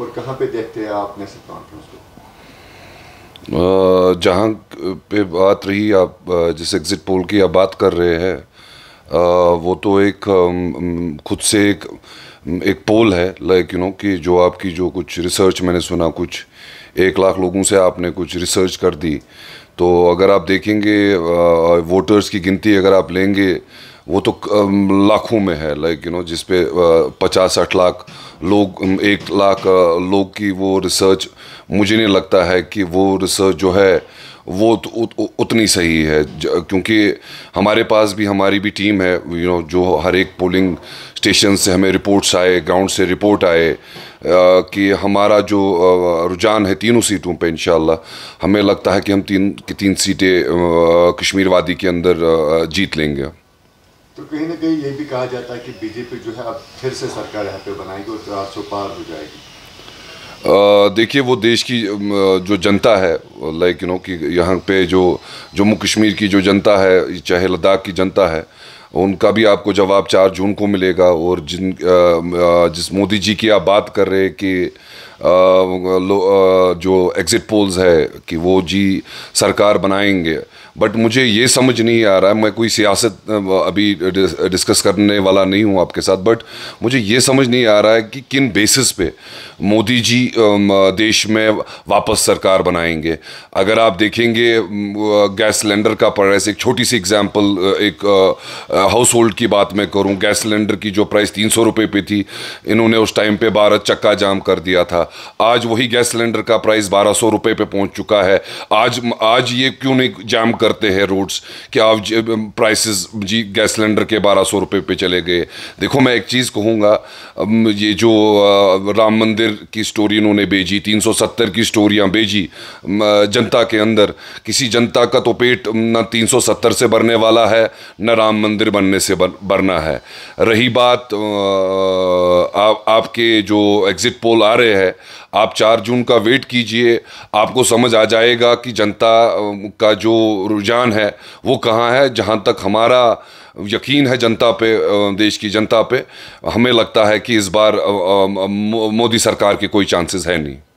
और कहाँ पे देखते हैं आप नेशनल कॉन्फ्रेंस को जहाँ पे बात रही आप जिस एग्ज़िट पोल की आप बात कर रहे हैं वो तो एक खुद से एक एक पोल है लाइक यू नो कि जो आपकी जो कुछ रिसर्च मैंने सुना कुछ एक लाख लोगों से आपने कुछ रिसर्च कर दी तो अगर आप देखेंगे वोटर्स की गिनती अगर आप लेंगे वो तो लाखों में है लाइक यू नो जिस पे पचास साठ लाख लोग एक लाख लोग की वो रिसर्च मुझे नहीं लगता है कि वो रिसर्च जो है वो तो उत, उत, उतनी सही है क्योंकि हमारे पास भी हमारी भी टीम है यू नो जो हर एक पोलिंग स्टेशन से हमें रिपोर्ट्स आए ग्राउंड से रिपोर्ट आए कि हमारा जो रुझान है तीनों सीटों पे इन हमें लगता है कि हम तीन की तीन सीटें कश्मीर वादी के अंदर जीत लेंगे तो कहीं ना कहीं ये भी कहा जाता है कि बीजेपी जो है अब फिर से सरकार यहाँ पे बनाएगी और चार सौ तो पार हो जाएगी देखिए वो देश की जो जनता है लाइक यू नो कि यहाँ पे जो जम्मू कश्मीर की जो जनता है चाहे लद्दाख की जनता है उनका भी आपको जवाब चार जून को मिलेगा और जिन जिस मोदी जी की आप बात कर रहे हैं कि जो एग्ज़िट पोल्स है कि वो जी सरकार बनाएंगे बट मुझे ये समझ नहीं आ रहा है मैं कोई सियासत अभी डिस्कस करने वाला नहीं हूँ आपके साथ बट मुझे ये समझ नहीं आ रहा है कि किन बेसिस पे मोदी जी देश में वापस सरकार बनाएंगे अगर आप देखेंगे गैस सिलेंडर का प्राइस एक छोटी सी एग्जांपल एक हाउस होल्ड की बात मैं करूँ गैस सिलेंडर की जो प्राइस तीन सौ रुपये पे थी इन्होंने उस टाइम पे भारत चक्का जाम कर दिया था आज वही गैस सिलेंडर का प्राइस बारह सौ रुपये पर पहुंच चुका है आज आज ये क्यों नहीं जाम करते हैं रोड्स कि आप प्राइसेस जी गैस सिलेंडर के बारह सौ रुपये पर चले गए देखो मैं एक चीज़ कहूँगा ये जो राम मंदिर की स्टोरी इन्होंने भेजी तीन सौ सत्तर की स्टोरियाँ भेजी जनता के अंदर किसी जनता का तो पेट ना तीन सौ सत्तर से भरने वाला है न राम मंदिर बनने से भरना है रही बात आ, आप आपके जो एग्ज़िट पोल आ रहे हैं आप चार जून का वेट कीजिए आपको समझ आ जाएगा कि जनता का जो रुझान है वो कहाँ है जहाँ तक हमारा यकीन है जनता पे देश की जनता पे हमें लगता है कि इस बार मोदी सरकार के कोई चांसेस है नहीं